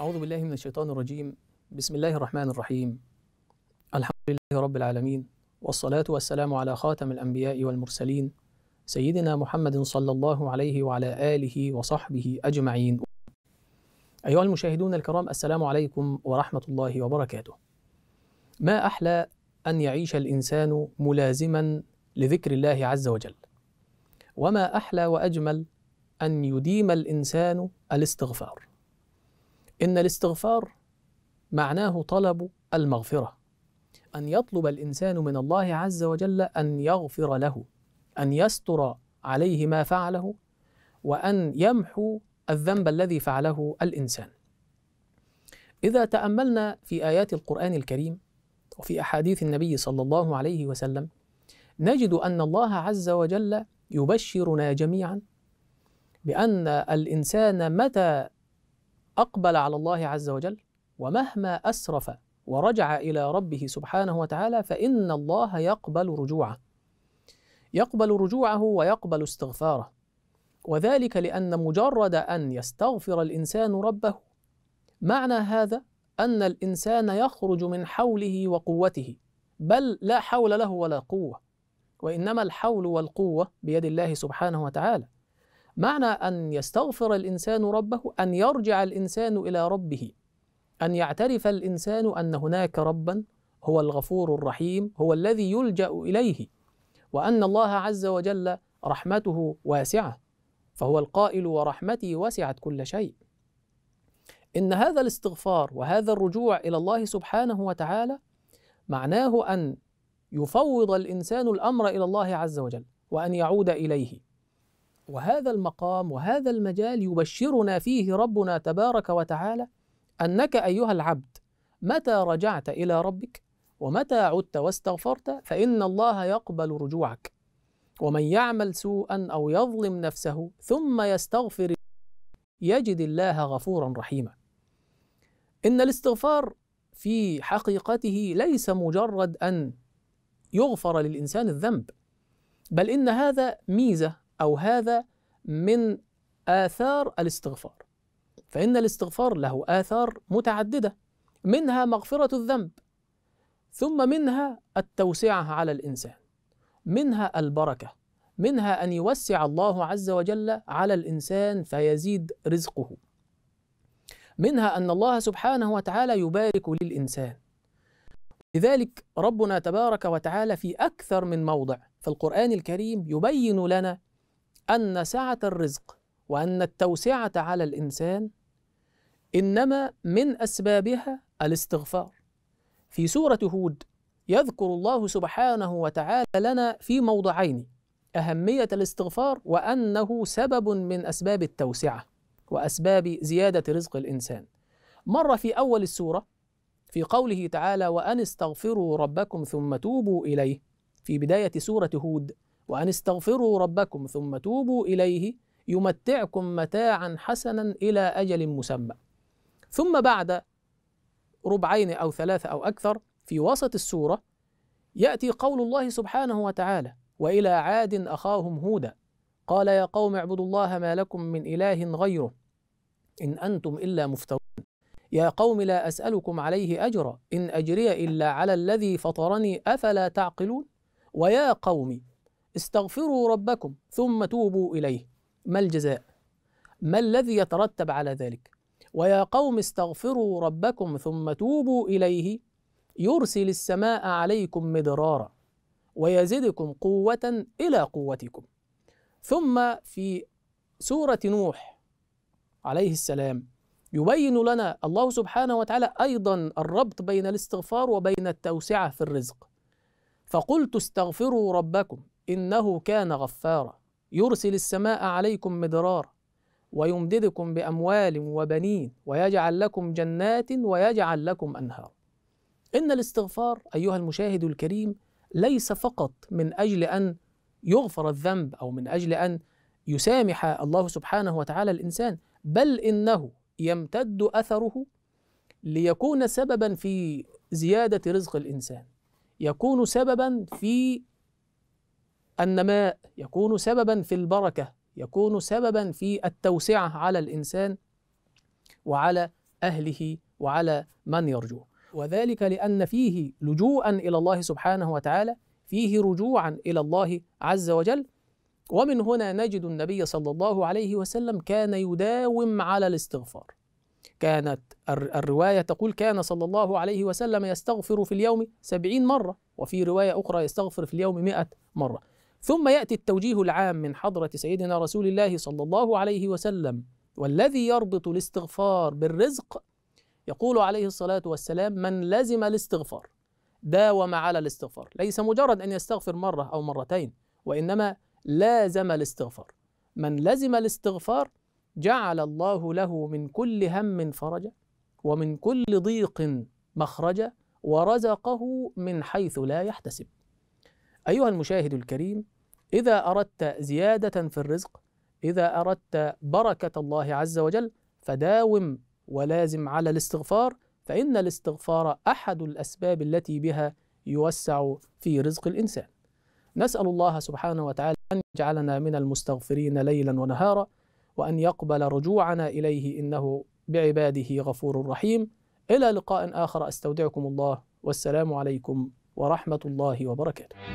أعوذ بالله من الشيطان الرجيم بسم الله الرحمن الرحيم الحمد لله رب العالمين والصلاة والسلام على خاتم الأنبياء والمرسلين سيدنا محمد صلى الله عليه وعلى آله وصحبه أجمعين أيها المشاهدون الكرام السلام عليكم ورحمة الله وبركاته ما أحلى أن يعيش الإنسان ملازما لذكر الله عز وجل وما أحلى وأجمل أن يديم الإنسان الاستغفار إن الاستغفار معناه طلب المغفرة أن يطلب الإنسان من الله عز وجل أن يغفر له أن يستر عليه ما فعله وأن يمحو الذنب الذي فعله الإنسان إذا تأملنا في آيات القرآن الكريم وفي أحاديث النبي صلى الله عليه وسلم نجد أن الله عز وجل يبشرنا جميعا بأن الإنسان متى أقبل على الله عز وجل ومهما أسرف ورجع إلى ربه سبحانه وتعالى فإن الله يقبل رجوعه يقبل رجوعه ويقبل استغفاره وذلك لأن مجرد أن يستغفر الإنسان ربه معنى هذا أن الإنسان يخرج من حوله وقوته بل لا حول له ولا قوة وإنما الحول والقوة بيد الله سبحانه وتعالى معنى أن يستغفر الإنسان ربه أن يرجع الإنسان إلى ربه أن يعترف الإنسان أن هناك ربا هو الغفور الرحيم هو الذي يلجأ إليه وأن الله عز وجل رحمته واسعة فهو القائل ورحمتي وسعت كل شيء إن هذا الاستغفار وهذا الرجوع إلى الله سبحانه وتعالى معناه أن يفوض الإنسان الأمر إلى الله عز وجل وأن يعود إليه وهذا المقام وهذا المجال يبشرنا فيه ربنا تبارك وتعالى انك ايها العبد متى رجعت الى ربك ومتى عدت واستغفرت فان الله يقبل رجوعك ومن يعمل سوءا او يظلم نفسه ثم يستغفر يجد الله غفورا رحيما ان الاستغفار في حقيقته ليس مجرد ان يغفر للانسان الذنب بل ان هذا ميزه أو هذا من آثار الاستغفار فإن الاستغفار له آثار متعددة منها مغفرة الذنب ثم منها التوسعة على الإنسان منها البركة منها أن يوسع الله عز وجل على الإنسان فيزيد رزقه منها أن الله سبحانه وتعالى يبارك للإنسان لذلك ربنا تبارك وتعالى في أكثر من موضع في القرآن الكريم يبين لنا أن سعة الرزق وأن التوسعة على الإنسان إنما من أسبابها الاستغفار في سورة هود يذكر الله سبحانه وتعالى لنا في موضعين أهمية الاستغفار وأنه سبب من أسباب التوسعة وأسباب زيادة رزق الإنسان مرة في أول السورة في قوله تعالى وأن استغفروا ربكم ثم توبوا إليه في بداية سورة هود وأن استغفروا ربكم ثم توبوا إليه يمتعكم متاعا حسنا إلى أجل مسمى ثم بعد ربعين أو ثلاثة أو أكثر في وسط السورة يأتي قول الله سبحانه وتعالى وإلى عاد أخاهم هودا قال يا قوم اعبدوا الله ما لكم من إله غيره إن أنتم إلا مفترون يا قوم لا أسألكم عليه أجرا إن أجري إلا على الذي فطرني أفلا تعقلون ويا قوم استغفروا ربكم ثم توبوا إليه ما الجزاء ما الذي يترتب على ذلك ويا قوم استغفروا ربكم ثم توبوا إليه يرسل السماء عليكم مدرارا ويزدكم قوة إلى قوتكم ثم في سورة نوح عليه السلام يبين لنا الله سبحانه وتعالى أيضا الربط بين الاستغفار وبين التوسعة في الرزق فقلت استغفروا ربكم إنه كان غفارا يرسل السماء عليكم مدرارا ويمددكم بأموال وبنين ويجعل لكم جنات ويجعل لكم أنهار إن الاستغفار أيها المشاهد الكريم ليس فقط من أجل أن يغفر الذنب أو من أجل أن يسامح الله سبحانه وتعالى الإنسان بل إنه يمتد أثره ليكون سببا في زيادة رزق الإنسان يكون سببا في النماء يكون سببا في البركه يكون سببا في التوسعه على الانسان وعلى اهله وعلى من يرجوه وذلك لان فيه لجوءا الى الله سبحانه وتعالى فيه رجوعا الى الله عز وجل ومن هنا نجد النبي صلى الله عليه وسلم كان يداوم على الاستغفار كانت الرواية تقول كان صلى الله عليه وسلم يستغفر في اليوم سبعين مرة وفي رواية أخرى يستغفر في اليوم مئة مرة ثم ياتي التوجيه العام من حضره سيدنا رسول الله صلى الله عليه وسلم والذي يربط الاستغفار بالرزق يقول عليه الصلاه والسلام من لزم الاستغفار داوم على الاستغفار ليس مجرد ان يستغفر مره او مرتين وانما لازم الاستغفار من لزم الاستغفار جعل الله له من كل هم فرجا ومن كل ضيق مخرجا ورزقه من حيث لا يحتسب أيها المشاهد الكريم إذا أردت زيادة في الرزق إذا أردت بركة الله عز وجل فداوم ولازم على الاستغفار فإن الاستغفار أحد الأسباب التي بها يوسع في رزق الإنسان نسأل الله سبحانه وتعالى أن يجعلنا من المستغفرين ليلا ونهارا وأن يقبل رجوعنا إليه إنه بعباده غفور رحيم إلى لقاء آخر أستودعكم الله والسلام عليكم ورحمة الله وبركاته